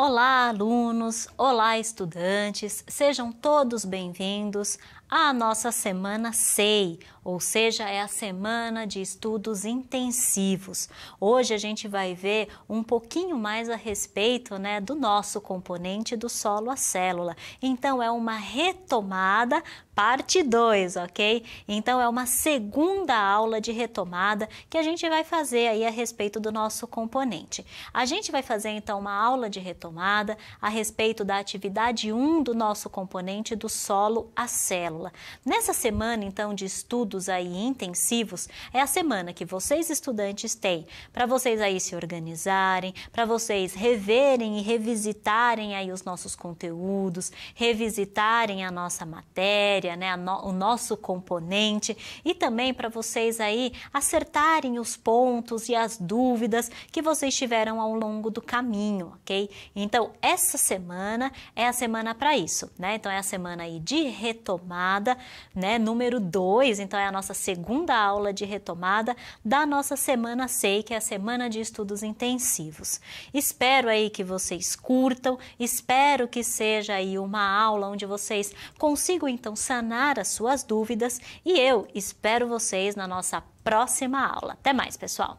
Olá, alunos! Olá, estudantes! Sejam todos bem-vindos a nossa semana SEI, ou seja, é a semana de estudos intensivos. Hoje a gente vai ver um pouquinho mais a respeito né, do nosso componente do solo à célula. Então, é uma retomada parte 2, ok? Então, é uma segunda aula de retomada que a gente vai fazer aí a respeito do nosso componente. A gente vai fazer, então, uma aula de retomada a respeito da atividade 1 um do nosso componente do solo à célula célula. Nessa semana, então, de estudos aí intensivos, é a semana que vocês estudantes têm para vocês aí se organizarem, para vocês reverem e revisitarem aí os nossos conteúdos, revisitarem a nossa matéria, né, no, o nosso componente e também para vocês aí acertarem os pontos e as dúvidas que vocês tiveram ao longo do caminho, ok? Então, essa semana é a semana para isso, né? Então, é a semana aí de retomar retomada, né? Número 2, então é a nossa segunda aula de retomada da nossa semana SEI, que é a semana de estudos intensivos. Espero aí que vocês curtam, espero que seja aí uma aula onde vocês consigam então sanar as suas dúvidas e eu espero vocês na nossa próxima aula. Até mais, pessoal.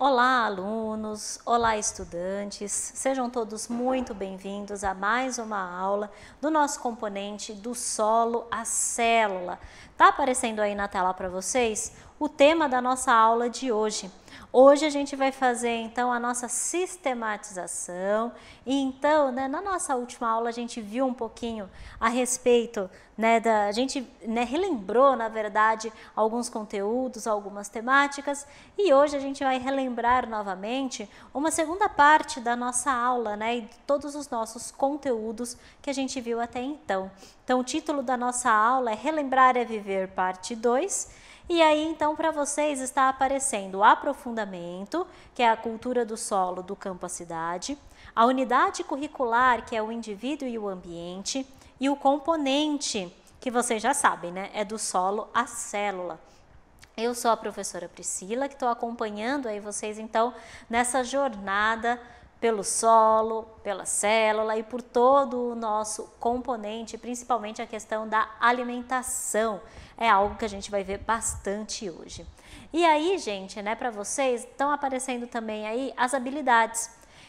Olá, alunos! Olá, estudantes! Sejam todos muito bem-vindos a mais uma aula do nosso componente do solo à célula, Tá aparecendo aí na tela para vocês o tema da nossa aula de hoje. Hoje a gente vai fazer então a nossa sistematização e então né, na nossa última aula a gente viu um pouquinho a respeito né, da a gente né, relembrou na verdade alguns conteúdos, algumas temáticas e hoje a gente vai relembrar novamente uma segunda parte da nossa aula né, e todos os nossos conteúdos que a gente viu até então. Então o título da nossa aula é Relembrar é Viver Viver Parte 2. E aí, então, para vocês está aparecendo o aprofundamento, que é a cultura do solo do campo à cidade, a unidade curricular, que é o indivíduo e o ambiente, e o componente, que vocês já sabem, né? É do solo à célula. Eu sou a professora Priscila, que estou acompanhando aí vocês, então, nessa jornada pelo solo, pela célula e por todo o nosso componente, principalmente a questão da alimentação. É algo que a gente vai ver bastante hoje. E aí, gente, né, para vocês estão aparecendo também aí as habilidades.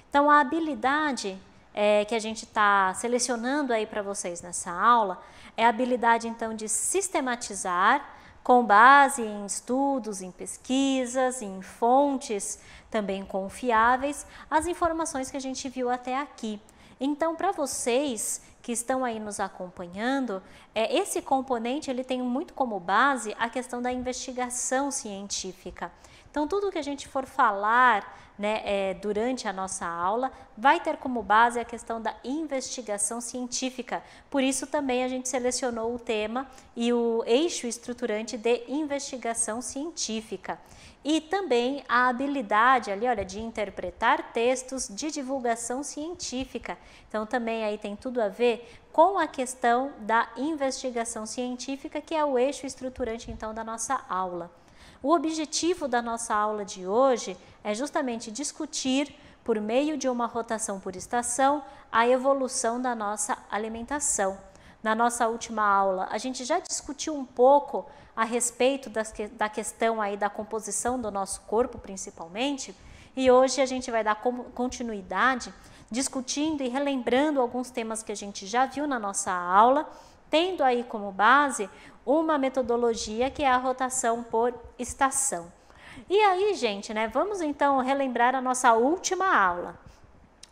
Então, a habilidade é, que a gente está selecionando aí para vocês nessa aula é a habilidade então de sistematizar com base em estudos, em pesquisas, em fontes também confiáveis, as informações que a gente viu até aqui. Então, para vocês que estão aí nos acompanhando, é, esse componente ele tem muito como base a questão da investigação científica. Então, tudo que a gente for falar né, é, durante a nossa aula vai ter como base a questão da investigação científica. Por isso, também a gente selecionou o tema e o eixo estruturante de investigação científica. E também a habilidade ali, olha, de interpretar textos de divulgação científica. Então, também aí tem tudo a ver com a questão da investigação científica, que é o eixo estruturante então da nossa aula. O objetivo da nossa aula de hoje é justamente discutir, por meio de uma rotação por estação, a evolução da nossa alimentação. Na nossa última aula, a gente já discutiu um pouco a respeito das, da questão aí da composição do nosso corpo, principalmente, e hoje a gente vai dar continuidade discutindo e relembrando alguns temas que a gente já viu na nossa aula, tendo aí como base uma metodologia que é a rotação por estação. E aí, gente, né, vamos então relembrar a nossa última aula.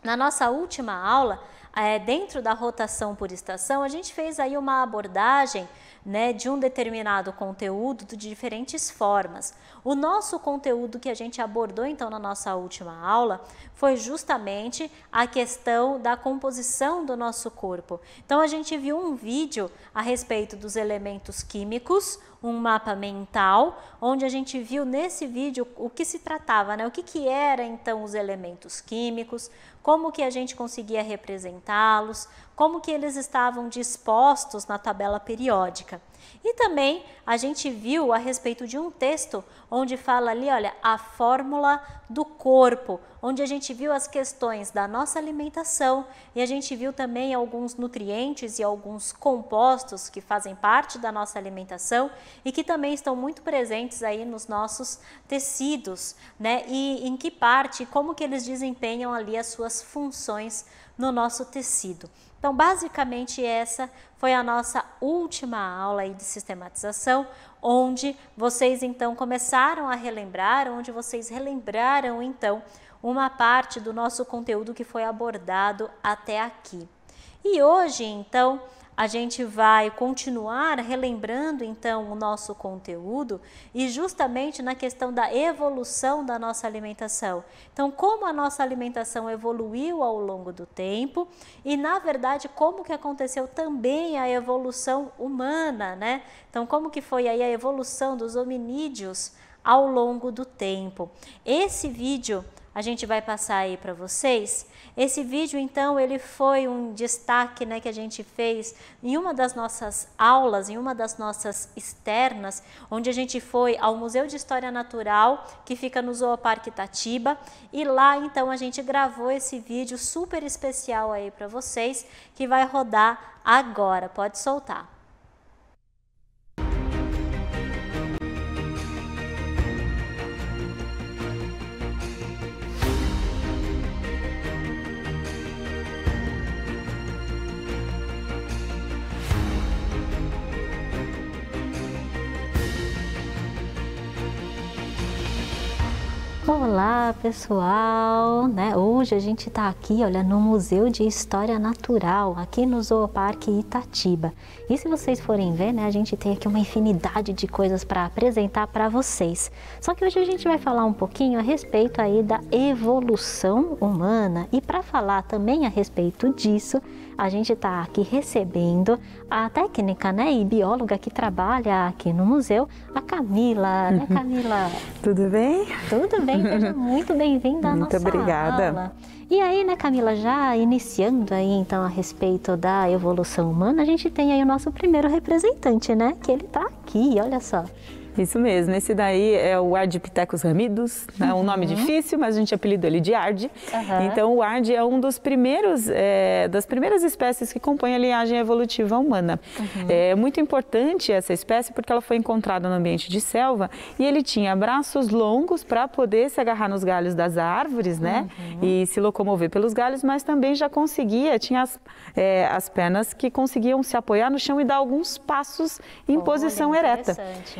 Na nossa última aula, é, dentro da rotação por estação, a gente fez aí uma abordagem né, de um determinado conteúdo de diferentes formas. O nosso conteúdo que a gente abordou então na nossa última aula foi justamente a questão da composição do nosso corpo. Então a gente viu um vídeo a respeito dos elementos químicos, um mapa mental, onde a gente viu nesse vídeo o que se tratava, né? O que que era então os elementos químicos, como que a gente conseguia representá-los, como que eles estavam dispostos na tabela periódica. E também a gente viu a respeito de um texto onde fala ali, olha, a fórmula do corpo, onde a gente viu as questões da nossa alimentação e a gente viu também alguns nutrientes e alguns compostos que fazem parte da nossa alimentação e que também estão muito presentes aí nos nossos tecidos, né? E em que parte, como que eles desempenham ali as suas funções no nosso tecido. Então, basicamente, essa foi a nossa última aula de sistematização, onde vocês então começaram a relembrar, onde vocês relembraram então uma parte do nosso conteúdo que foi abordado até aqui. E hoje, então, a gente vai continuar relembrando então o nosso conteúdo e justamente na questão da evolução da nossa alimentação. Então, como a nossa alimentação evoluiu ao longo do tempo e na verdade como que aconteceu também a evolução humana, né? Então, como que foi aí a evolução dos hominídeos ao longo do tempo. Esse vídeo a gente vai passar aí para vocês. Esse vídeo, então, ele foi um destaque né, que a gente fez em uma das nossas aulas, em uma das nossas externas, onde a gente foi ao Museu de História Natural, que fica no Zooparque Itatiba, e lá, então, a gente gravou esse vídeo super especial aí para vocês, que vai rodar agora. Pode soltar. Olá pessoal, né? hoje a gente está aqui olha, no Museu de História Natural, aqui no Zooparque Itatiba. E se vocês forem ver, né, a gente tem aqui uma infinidade de coisas para apresentar para vocês. Só que hoje a gente vai falar um pouquinho a respeito aí da evolução humana e para falar também a respeito disso, a gente está aqui recebendo a técnica né, e bióloga que trabalha aqui no museu, a Camila. Né, uhum. Camila? Tudo bem? Tudo bem, seja muito bem-vinda à muito obrigada. aula. E aí, né, Camila, já iniciando aí, então, a respeito da evolução humana, a gente tem aí o nosso primeiro representante, né, que ele está aqui, olha só. Isso mesmo, esse daí é o Ardipithecus ramidos, né? um nome uhum. difícil, mas a gente apelidou ele de Ard. Uhum. Então o Ard é um dos primeiros, é, das primeiras espécies que compõem a linhagem evolutiva humana. Uhum. É muito importante essa espécie porque ela foi encontrada no ambiente de selva e ele tinha braços longos para poder se agarrar nos galhos das árvores, né? Uhum. E se locomover pelos galhos, mas também já conseguia, tinha as, é, as pernas que conseguiam se apoiar no chão e dar alguns passos em oh, posição ereta.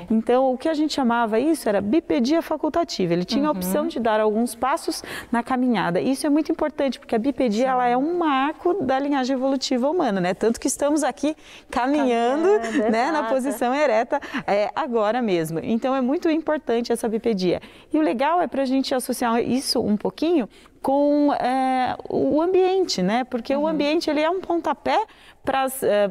Então o que a gente chamava isso era bipedia facultativa. Ele tinha uhum. a opção de dar alguns passos na caminhada. Isso é muito importante, porque a bipedia ela é um marco da linhagem evolutiva humana, né? Tanto que estamos aqui caminhando, caminhando né, na posição ereta é, agora mesmo. Então, é muito importante essa bipedia. E o legal é para a gente associar isso um pouquinho com é, o ambiente, né? Porque uhum. o ambiente ele é um pontapé para é,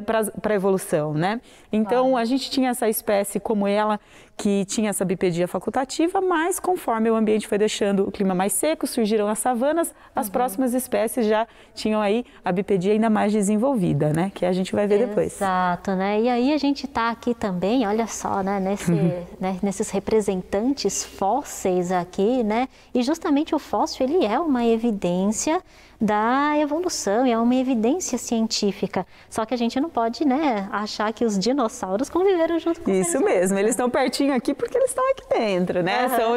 a evolução, né? Então, ah. a gente tinha essa espécie como ela que tinha essa bipedia facultativa, mas conforme o ambiente foi deixando o clima mais seco, surgiram as savanas, as uhum. próximas espécies já tinham aí a bipedia ainda mais desenvolvida, né? Que a gente vai ver Exato, depois. Exato, né? E aí a gente está aqui também, olha só, né? Nesse, uhum. né? Nesses representantes fósseis aqui, né? E justamente o fóssil, ele é uma evidência da evolução, é uma evidência científica. Só que a gente não pode, né, achar que os dinossauros conviveram junto com Isso mesmo, eles né? estão pertinho quietinho aqui porque eles estão aqui dentro, né? Uhum. São, estão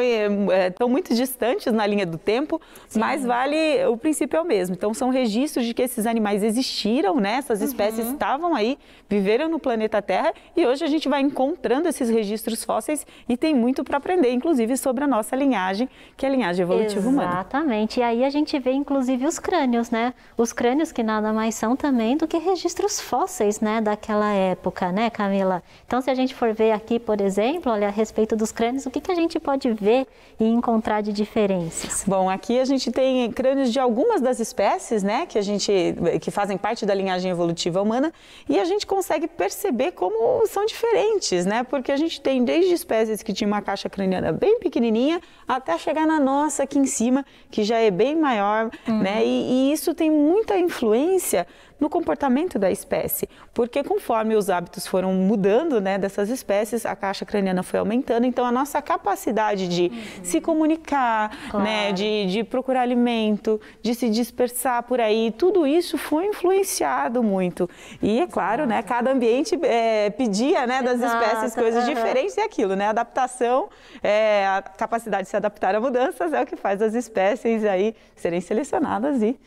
eh, eh, é, muito distantes na linha do tempo, Sim. mas vale, o princípio é o mesmo. Então, são registros de que esses animais existiram, né? Essas uhum. espécies estavam aí, viveram no planeta Terra e hoje a gente vai encontrando esses registros fósseis e tem muito para aprender, inclusive sobre a nossa linhagem, que é a linhagem evolutiva humana. Exatamente. E aí a gente vê, inclusive, os crânios, né? Os crânios que nada mais são também do que registros fósseis, né? Daquela época, né, Camila? Então, se a gente for ver aqui, por exemplo, olha, a respeito dos crânios, o que, que a gente pode ver e encontrar de diferenças? Bom, aqui a gente tem crânios de algumas das espécies, né, que a gente que fazem parte da linhagem evolutiva humana, e a gente consegue perceber como são diferentes, né? Porque a gente tem desde espécies que tinham uma caixa craniana bem pequenininha até chegar na nossa aqui em cima, que já é bem maior, né, uhum. né? E, e isso tem muita influência no comportamento da espécie, porque conforme os hábitos foram mudando né, dessas espécies, a caixa craniana foi aumentando, então a nossa capacidade de uhum. se comunicar, né, claro. né, de, de procurar alimento, de se dispersar por aí, tudo isso foi influenciado muito. E é claro, né, cada ambiente é, pedia né, das Exato. espécies coisas uhum. diferentes e aquilo, né, adaptação, é, a capacidade de se adaptar a mudanças é o que faz as espécies aí serem selecionadas e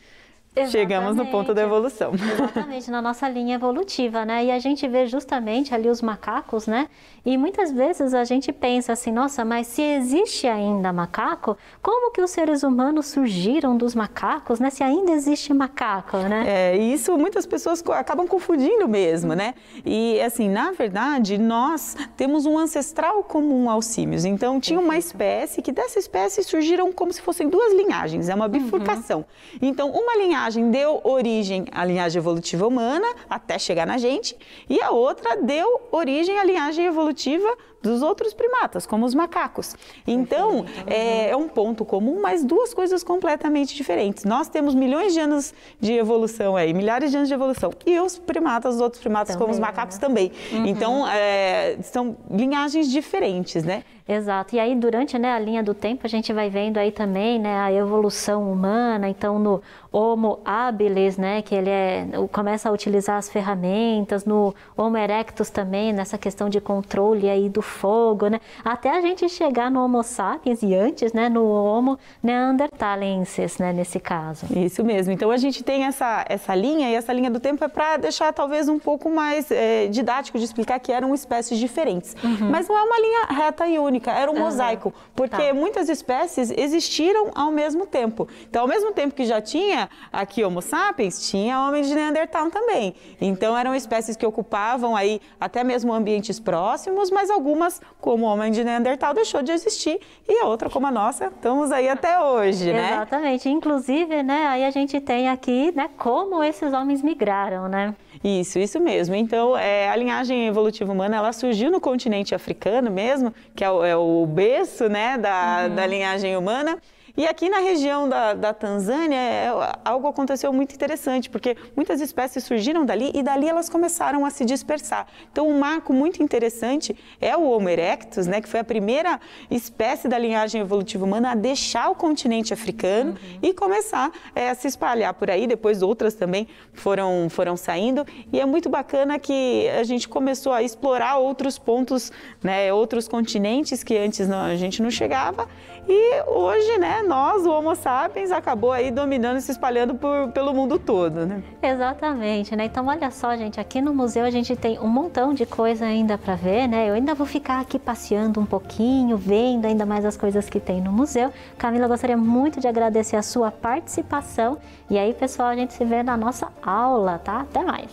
Exatamente. Chegamos no ponto da evolução. Exatamente, na nossa linha evolutiva, né? E a gente vê justamente ali os macacos, né? E muitas vezes a gente pensa assim, nossa, mas se existe ainda macaco, como que os seres humanos surgiram dos macacos, né? Se ainda existe macaco, né? É, isso muitas pessoas acabam confundindo mesmo, né? E assim, na verdade, nós temos um ancestral comum aos símios. Então, tinha uma espécie que dessa espécie surgiram como se fossem duas linhagens, é uma uhum. bifurcação. Uhum. Então, uma linhagem linhagem deu origem à linhagem evolutiva humana, até chegar na gente, e a outra deu origem à linhagem evolutiva dos outros primatas, como os macacos. Então, é, é, um ponto comum, mas duas coisas completamente diferentes. Nós temos milhões de anos de evolução aí, milhares de anos de evolução. E os primatas, os outros primatas, também, como os macacos, né? também. Uhum. Então, é, são linhagens diferentes, né? Exato. E aí, durante né, a linha do tempo, a gente vai vendo aí também né, a evolução humana. Então, no Homo habilis, né, que ele é, começa a utilizar as ferramentas, no Homo erectus também, nessa questão de controle aí do fogo, né? Até a gente chegar no Homo sapiens e antes, né, no Homo neanderthalensis, né, nesse caso. Isso mesmo. Então a gente tem essa, essa linha e essa linha do tempo é para deixar talvez um pouco mais é, didático de explicar que eram espécies diferentes. Uhum. Mas não é uma linha reta e única, era um uhum. mosaico, porque tá. muitas espécies existiram ao mesmo tempo. Então, ao mesmo tempo que já tinha aqui Homo sapiens, tinha homem de Neandertal também. Então, eram espécies que ocupavam aí até mesmo ambientes próximos, mas algumas como o homem de Neandertal deixou de existir e a outra como a nossa, estamos aí até hoje, né? Exatamente. Inclusive, né, aí a gente tem aqui, né, como esses homens migraram, né? Isso, isso mesmo. Então, é, a linhagem evolutiva humana, ela surgiu no continente africano mesmo, que é o, é o berço, né, da, uhum. da linhagem humana. E aqui na região da, da Tanzânia, é, é, algo aconteceu muito interessante, porque muitas espécies surgiram dali e dali elas começaram a se dispersar. Então, um marco muito interessante é o Homo erectus, né, que foi a primeira espécie da linhagem evolutiva humana a deixar o continente africano uhum. e começar é, a se espalhar por aí. Depois outras também foram, foram saindo. E é muito bacana que a gente começou a explorar outros pontos, né, outros continentes que antes não, a gente não chegava. E hoje, né, nós, o Homo sapiens, acabou aí dominando e se espalhando por, pelo mundo todo, né? Exatamente, né? Então, olha só, gente, aqui no museu a gente tem um montão de coisa ainda para ver, né? Eu ainda vou ficar aqui passeando um pouquinho, vendo ainda mais as coisas que tem no museu. Camila, gostaria muito de agradecer a sua participação. E aí, pessoal, a gente se vê na nossa aula, tá? Até mais!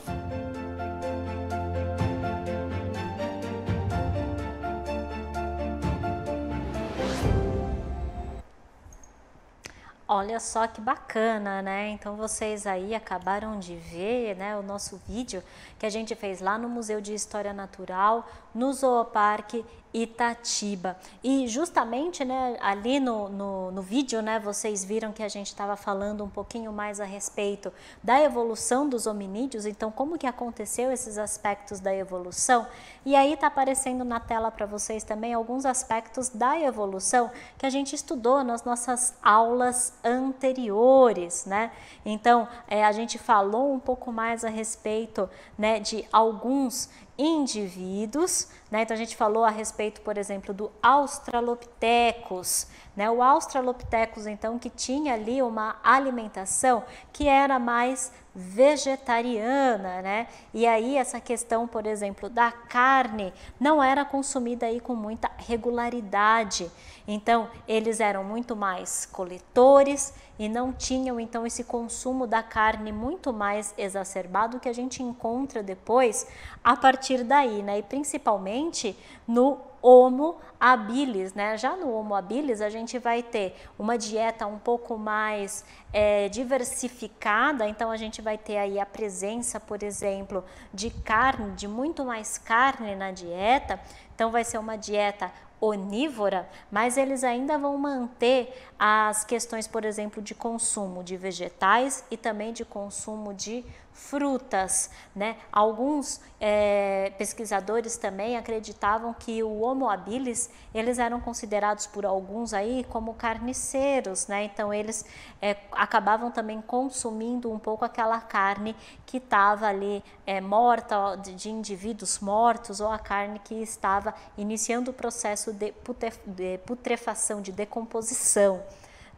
Olha só que bacana, né? Então vocês aí acabaram de ver, né, o nosso vídeo que a gente fez lá no Museu de História Natural, no Zooparque Itatiba. E justamente né, ali no, no, no vídeo né, vocês viram que a gente estava falando um pouquinho mais a respeito da evolução dos hominídeos, então como que aconteceu esses aspectos da evolução. E aí está aparecendo na tela para vocês também alguns aspectos da evolução que a gente estudou nas nossas aulas anteriores. Né? Então é, a gente falou um pouco mais a respeito né, de alguns indivíduos. Né? Então, a gente falou a respeito, por exemplo, do Australopithecus. Né? O Australopithecus, então, que tinha ali uma alimentação que era mais vegetariana, né? E aí essa questão, por exemplo, da carne não era consumida aí com muita regularidade. Então, eles eram muito mais coletores e não tinham então esse consumo da carne muito mais exacerbado que a gente encontra depois a partir daí, né? E principalmente no Homo habilis, né? Já no Homo habilis a gente vai ter uma dieta um pouco mais é, diversificada, então a gente vai ter aí a presença, por exemplo, de carne, de muito mais carne na dieta. Então vai ser uma dieta onívora, mas eles ainda vão manter as questões, por exemplo, de consumo de vegetais e também de consumo de frutas. Né? Alguns é, pesquisadores também acreditavam que o Homo habilis, eles eram considerados por alguns aí como carniceiros, né? então eles é, acabavam também consumindo um pouco aquela carne que estava ali é, morta, de, de indivíduos mortos, ou a carne que estava iniciando o processo processo de putrefação, de decomposição.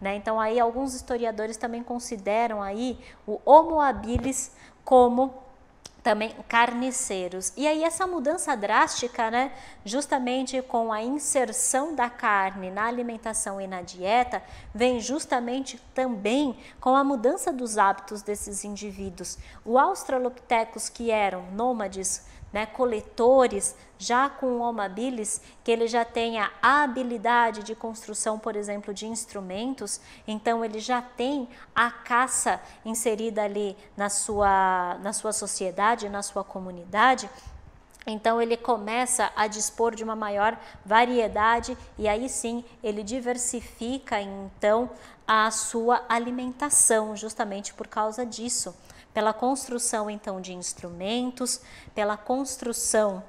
Né? Então, aí alguns historiadores também consideram aí o Homo habilis como também carniceiros. E aí essa mudança drástica, né, justamente com a inserção da carne na alimentação e na dieta, vem justamente também com a mudança dos hábitos desses indivíduos. O Australopithecus, que eram nômades, né, coletores já com o Omabilis, que ele já tenha a habilidade de construção, por exemplo, de instrumentos, então ele já tem a caça inserida ali na sua, na sua sociedade, na sua comunidade, então ele começa a dispor de uma maior variedade e aí sim ele diversifica então a sua alimentação, justamente por causa disso pela construção então de instrumentos, pela construção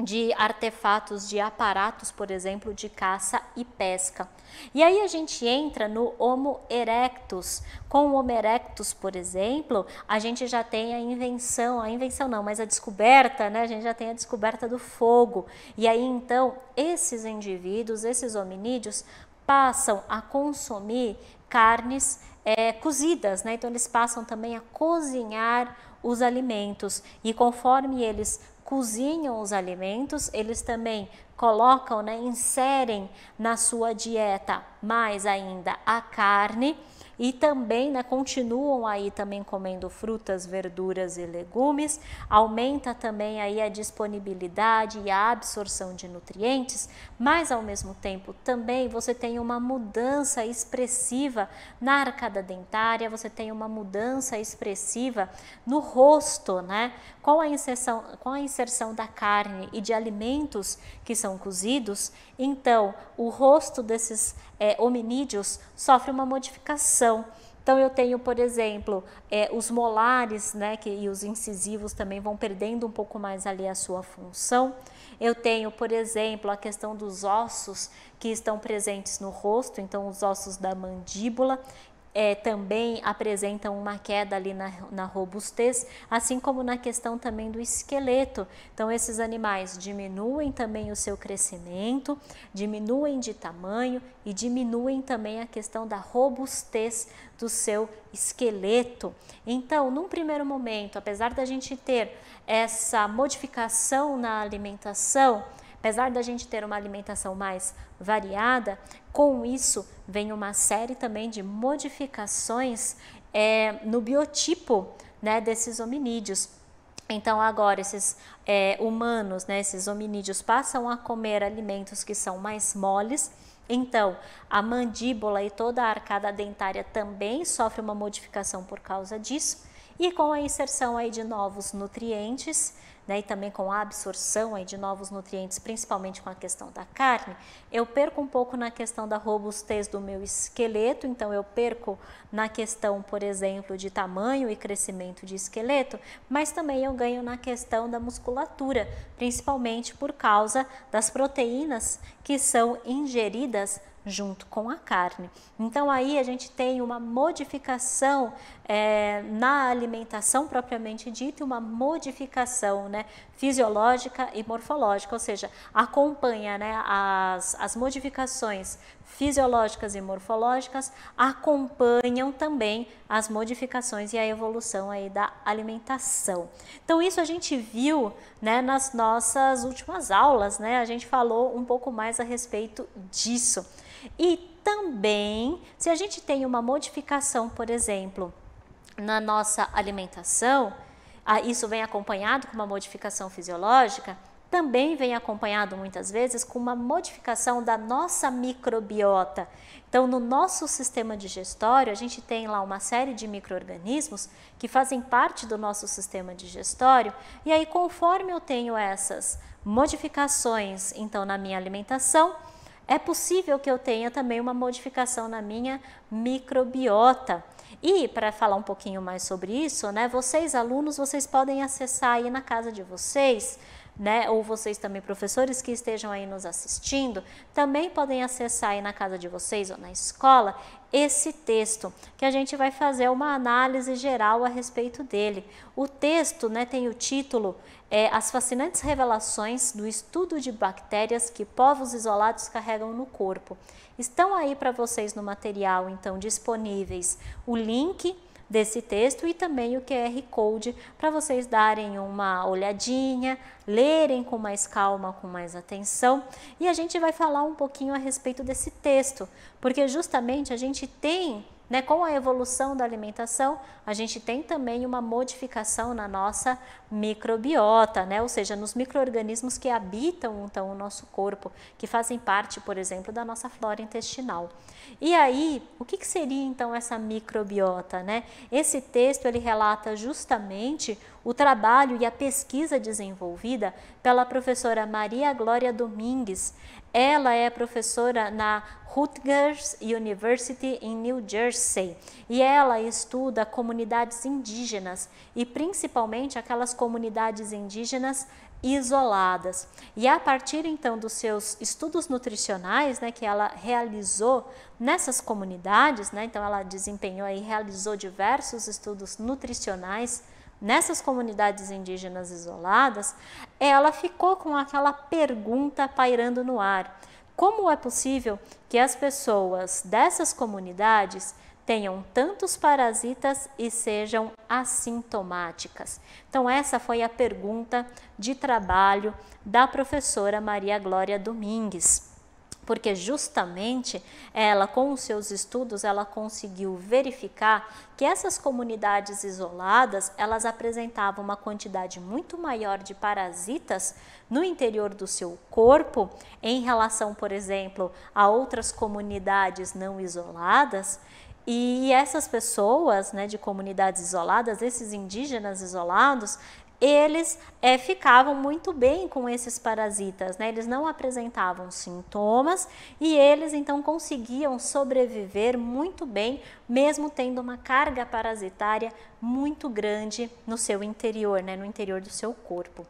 de artefatos, de aparatos, por exemplo, de caça e pesca. E aí a gente entra no Homo erectus. Com o Homo erectus, por exemplo, a gente já tem a invenção, a invenção não, mas a descoberta, né? A gente já tem a descoberta do fogo. E aí então esses indivíduos, esses hominídeos passam a consumir carnes é, cozidas, né? Então eles passam também a cozinhar os alimentos e conforme eles cozinham os alimentos, eles também colocam, né, inserem na sua dieta mais ainda a carne e também né, continuam aí também comendo frutas, verduras e legumes, aumenta também aí a disponibilidade e a absorção de nutrientes, mas ao mesmo tempo também você tem uma mudança expressiva na arcada dentária, você tem uma mudança expressiva no rosto, né? Com a inserção, com a inserção da carne e de alimentos que são cozidos, então o rosto desses é, hominídeos sofre uma modificação. Então eu tenho, por exemplo, é, os molares né, que, e os incisivos também vão perdendo um pouco mais ali a sua função. Eu tenho, por exemplo, a questão dos ossos que estão presentes no rosto, então os ossos da mandíbula, é, também apresentam uma queda ali na, na, robustez, assim como na questão também do esqueleto. Então, esses animais diminuem também o seu crescimento, diminuem de tamanho e diminuem também a questão da robustez do seu esqueleto. Então, num primeiro momento, apesar da gente ter essa modificação na alimentação, apesar da gente ter uma alimentação mais variada, com isso, vem uma série também de modificações é, no biotipo né, desses hominídeos. Então, agora, esses é, humanos, né, esses hominídeos, passam a comer alimentos que são mais moles. Então, a mandíbula e toda a arcada dentária também sofre uma modificação por causa disso. E com a inserção aí de novos nutrientes, né, e também com a absorção aí de novos nutrientes, principalmente com a questão da carne, eu perco um pouco na questão da robustez do meu esqueleto, então eu perco na questão, por exemplo, de tamanho e crescimento de esqueleto, mas também eu ganho na questão da musculatura, principalmente por causa das proteínas que são ingeridas junto com a carne. Então aí a gente tem uma modificação é, na alimentação propriamente dita e uma modificação né, né, fisiológica e morfológica, ou seja, acompanha né, as, as modificações fisiológicas e morfológicas, acompanham também as modificações e a evolução aí da alimentação. Então isso a gente viu né, nas nossas últimas aulas, né, a gente falou um pouco mais a respeito disso. E também, se a gente tem uma modificação, por exemplo, na nossa alimentação, ah, isso vem acompanhado com uma modificação fisiológica, também vem acompanhado muitas vezes com uma modificação da nossa microbiota. Então, no nosso sistema digestório, a gente tem lá uma série de micro-organismos que fazem parte do nosso sistema digestório, e aí, conforme eu tenho essas modificações, então, na minha alimentação, é possível que eu tenha também uma modificação na minha microbiota. E para falar um pouquinho mais sobre isso, né, vocês alunos, vocês podem acessar aí na casa de vocês né, ou vocês também, professores que estejam aí nos assistindo, também podem acessar aí na casa de vocês ou na escola esse texto, que a gente vai fazer uma análise geral a respeito dele. O texto né, tem o título é, As Fascinantes Revelações do Estudo de Bactérias que Povos Isolados Carregam no Corpo. Estão aí para vocês no material, então, disponíveis o link desse texto e também o QR Code para vocês darem uma olhadinha, lerem com mais calma, com mais atenção. E a gente vai falar um pouquinho a respeito desse texto, porque justamente a gente tem né? Com a evolução da alimentação, a gente tem também uma modificação na nossa microbiota, né? ou seja, nos micro-organismos que habitam então o nosso corpo, que fazem parte, por exemplo, da nossa flora intestinal. E aí, o que, que seria então essa microbiota? Né? Esse texto ele relata justamente o trabalho e a pesquisa desenvolvida pela professora Maria Glória Domingues. Ela é professora na Rutgers University em New Jersey e ela estuda comunidades indígenas e principalmente aquelas comunidades indígenas isoladas. E a partir então dos seus estudos nutricionais, né, que ela realizou nessas comunidades, né, então ela desempenhou e realizou diversos estudos nutricionais nessas comunidades indígenas isoladas, ela ficou com aquela pergunta pairando no ar: como é possível que as pessoas dessas comunidades tenham tantos parasitas e sejam assintomáticas? Então, essa foi a pergunta de trabalho da professora Maria Glória Domingues porque justamente ela, com os seus estudos, ela conseguiu verificar que essas comunidades isoladas, elas apresentavam uma quantidade muito maior de parasitas no interior do seu corpo, em relação, por exemplo, a outras comunidades não isoladas, e essas pessoas né, de comunidades isoladas, esses indígenas isolados, eles é, ficavam muito bem com esses parasitas, né? eles não apresentavam sintomas e eles então conseguiam sobreviver muito bem, mesmo tendo uma carga parasitária muito grande no seu interior, né? no interior do seu corpo.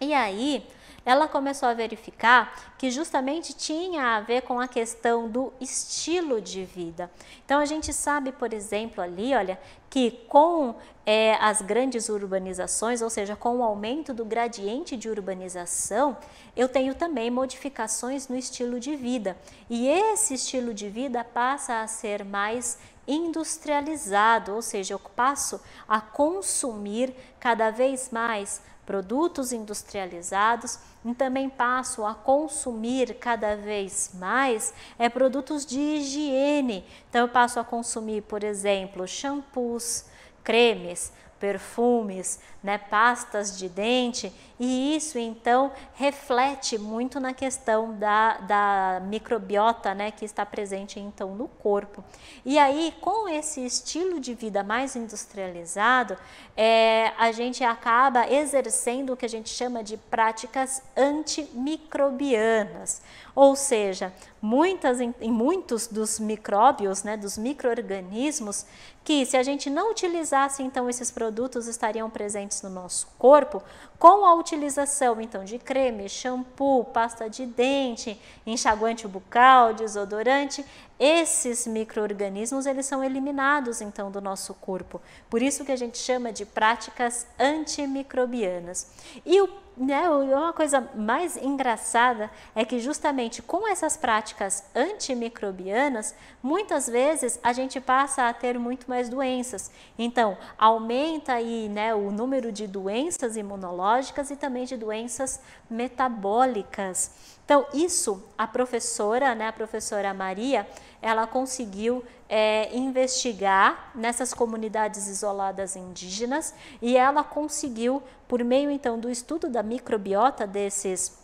E aí, ela começou a verificar que justamente tinha a ver com a questão do estilo de vida. Então a gente sabe, por exemplo, ali, olha, que com é, as grandes urbanizações, ou seja, com o aumento do gradiente de urbanização, eu tenho também modificações no estilo de vida. E esse estilo de vida passa a ser mais industrializado, ou seja, eu passo a consumir cada vez mais produtos industrializados e também passo a consumir cada vez mais é produtos de higiene. Então eu passo a consumir, por exemplo, shampoos, cremes, perfumes, né, pastas de dente e isso então reflete muito na questão da, da microbiota né, que está presente então no corpo. E aí, com esse estilo de vida mais industrializado, é, a gente acaba exercendo o que a gente chama de práticas antimicrobianas, ou seja, muitas, em, em muitos dos micróbios, né, dos microorganismos, que se a gente não utilizasse então esses produtos estariam presentes no nosso corpo, com a utilização então de creme, shampoo, pasta de dente, enxaguante bucal, desodorante, esses microrganismos eles são eliminados então do nosso corpo. Por isso que a gente chama de práticas antimicrobianas. E o né, uma coisa mais engraçada é que justamente com essas práticas antimicrobianas, muitas vezes a gente passa a ter muito mais doenças. Então, aumenta aí, né, o número de doenças imunológicas e também de doenças metabólicas. Então, isso a professora, né, a professora Maria, ela conseguiu é, investigar nessas comunidades isoladas indígenas e ela conseguiu, por meio então do estudo da microbiota desses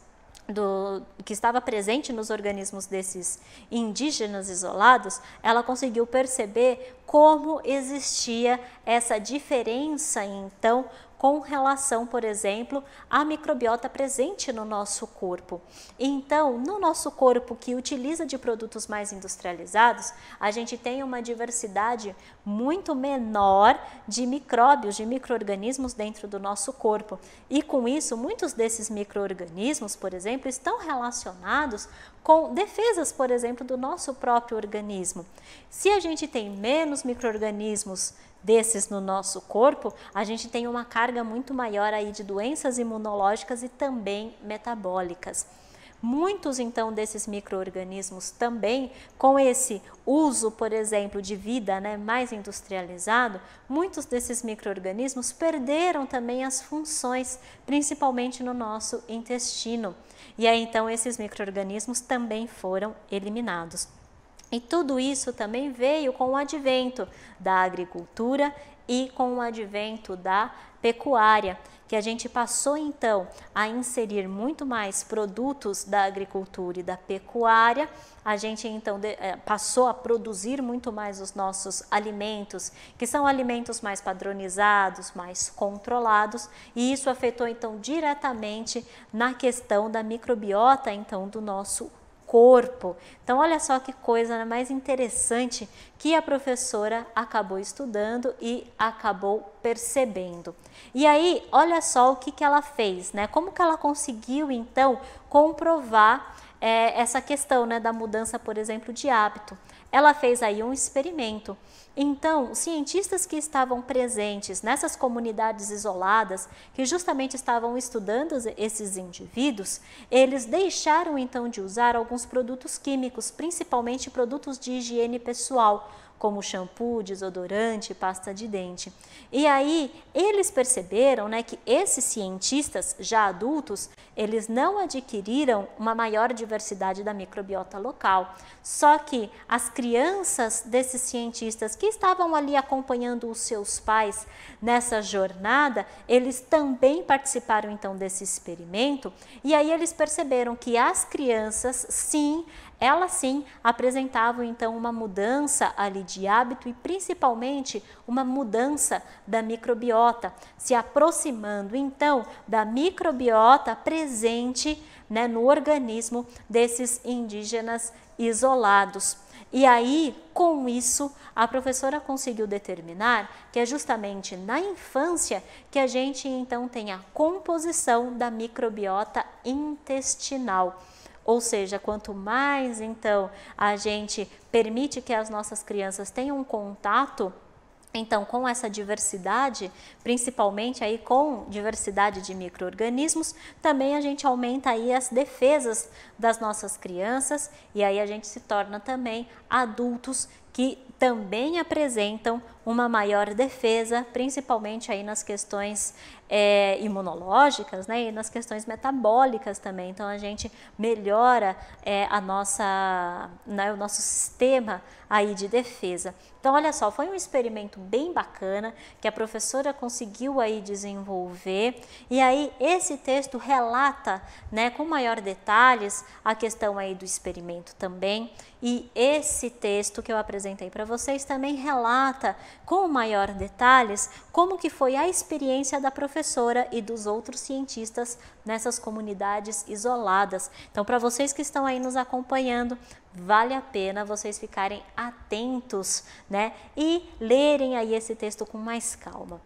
do, que estava presente nos organismos desses indígenas isolados, ela conseguiu perceber como existia essa diferença, então, com relação, por exemplo, à microbiota presente no nosso corpo. Então, no nosso corpo que utiliza de produtos mais industrializados, a gente tem uma diversidade muito menor de micróbios, de microorganismos dentro do nosso corpo. E com isso, muitos desses microorganismos, por exemplo, estão relacionados com defesas, por exemplo, do nosso próprio organismo. Se a gente tem menos microorganismos desses no nosso corpo, a gente tem uma carga muito maior aí de doenças imunológicas e também metabólicas. Muitos então desses microorganismos também, com esse uso, por exemplo, de vida né, mais industrializado, muitos desses microorganismos perderam também as funções, principalmente no nosso intestino. E aí então esses microorganismos também foram eliminados. E tudo isso também veio com o advento da agricultura e com o advento da pecuária, que a gente passou então a inserir muito mais produtos da agricultura e da pecuária, a gente então eh, passou a produzir muito mais os nossos alimentos, que são alimentos mais padronizados, mais controlados, e isso afetou então diretamente na questão da microbiota então do nosso corpo. Então, olha só que coisa mais interessante que a professora acabou estudando e acabou percebendo. E aí, olha só o que, que ela fez, né? Como que ela conseguiu, então, comprovar é, essa questão né, da mudança, por exemplo, de hábito ela fez aí um experimento. Então, os cientistas que estavam presentes nessas comunidades isoladas, que justamente estavam estudando esses indivíduos, eles deixaram então de usar alguns produtos químicos, principalmente produtos de higiene pessoal, como shampoo, desodorante, pasta de dente. E aí eles perceberam né, que esses cientistas já adultos, eles não adquiriram uma maior diversidade da microbiota local. Só que as crianças desses cientistas que estavam ali acompanhando os seus pais nessa jornada, eles também participaram então desse experimento e aí eles perceberam que as crianças sim elas sim apresentavam então uma mudança ali de hábito e principalmente uma mudança da microbiota, se aproximando então da microbiota presente né, no organismo desses indígenas isolados. E aí, com isso, a professora conseguiu determinar que é justamente na infância que a gente então tem a composição da microbiota intestinal. Ou seja, quanto mais então a gente permite que as nossas crianças tenham um contato então, com essa diversidade, principalmente aí com diversidade de micro-organismos, também a gente aumenta aí as defesas das nossas crianças e aí a gente se torna também adultos que também apresentam uma maior defesa, principalmente aí nas questões é, imunológicas né, e nas questões metabólicas também. Então a gente melhora é, a nossa, né, o nosso sistema aí de defesa. Então olha só, foi um experimento bem bacana que a professora conseguiu aí desenvolver e aí esse texto relata né, com maior detalhes a questão aí do experimento também e esse texto que eu apresentei para vocês também relata com maior detalhes como que foi a experiência da professora e dos outros cientistas nessas comunidades isoladas. Então, para vocês que estão aí nos acompanhando, vale a pena vocês ficarem atentos, né? E lerem aí esse texto com mais calma.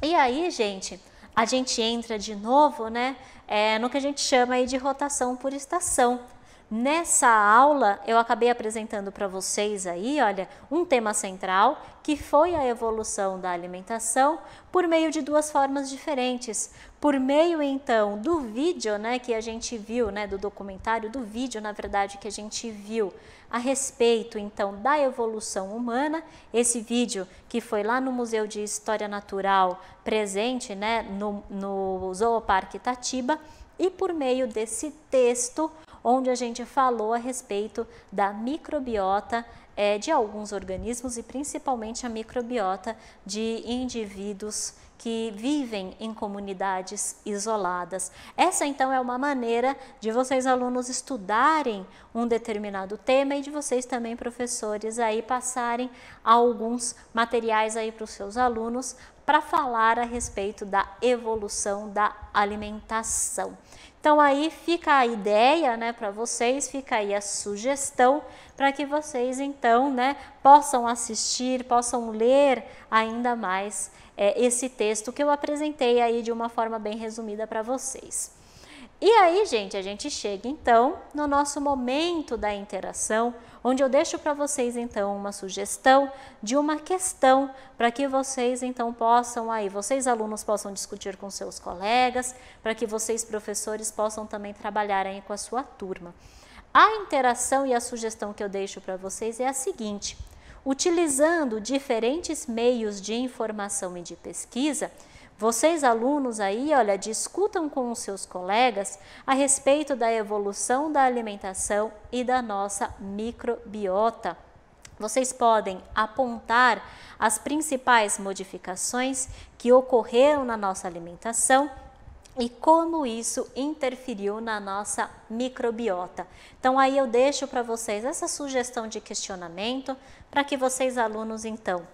E aí, gente, a gente entra de novo, né? É, no que a gente chama aí de rotação por estação Nessa aula eu acabei apresentando para vocês aí, olha, um tema central que foi a evolução da alimentação por meio de duas formas diferentes. Por meio então do vídeo, né, que a gente viu, né, do documentário, do vídeo, na verdade, que a gente viu a respeito então da evolução humana, esse vídeo que foi lá no Museu de História Natural, presente, né, no, no Zooparque Itatiba e por meio desse texto onde a gente falou a respeito da microbiota é, de alguns organismos e principalmente a microbiota de indivíduos que vivem em comunidades isoladas. Essa então é uma maneira de vocês alunos estudarem um determinado tema e de vocês também professores aí passarem alguns materiais aí para os seus alunos para falar a respeito da evolução da alimentação. Então aí fica a ideia, né, para vocês, fica aí a sugestão para que vocês então, né, possam assistir, possam ler ainda mais é, esse texto que eu apresentei aí de uma forma bem resumida para vocês. E aí, gente, a gente chega então no nosso momento da interação, onde eu deixo para vocês então uma sugestão de uma questão para que vocês então possam aí, vocês alunos possam discutir com seus colegas, para que vocês professores possam também trabalhar aí com a sua turma. A interação e a sugestão que eu deixo para vocês é a seguinte: utilizando diferentes meios de informação e de pesquisa, vocês, alunos aí, olha, discutam com os seus colegas a respeito da evolução da alimentação e da nossa microbiota. Vocês podem apontar as principais modificações que ocorreram na nossa alimentação e como isso interferiu na nossa microbiota. Então aí eu deixo para vocês essa sugestão de questionamento para que vocês alunos então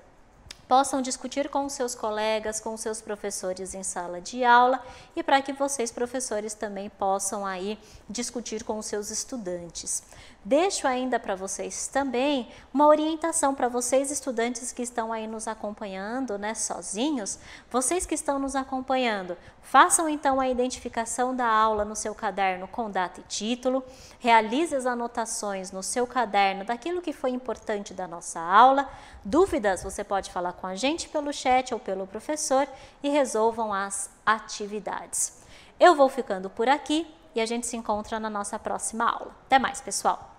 possam discutir com seus colegas, com seus professores em sala de aula e para que vocês, professores, também possam aí discutir com os seus estudantes. Deixo ainda para vocês também uma orientação para vocês estudantes que estão aí nos acompanhando, né, sozinhos. Vocês que estão nos acompanhando, façam então a identificação da aula no seu caderno com data e título, realize as anotações no seu caderno daquilo que foi importante da nossa aula. Dúvidas, você pode falar com a gente pelo chat ou pelo professor e resolvam as atividades. Eu vou ficando por aqui e a gente se encontra na nossa próxima aula. Até mais, pessoal!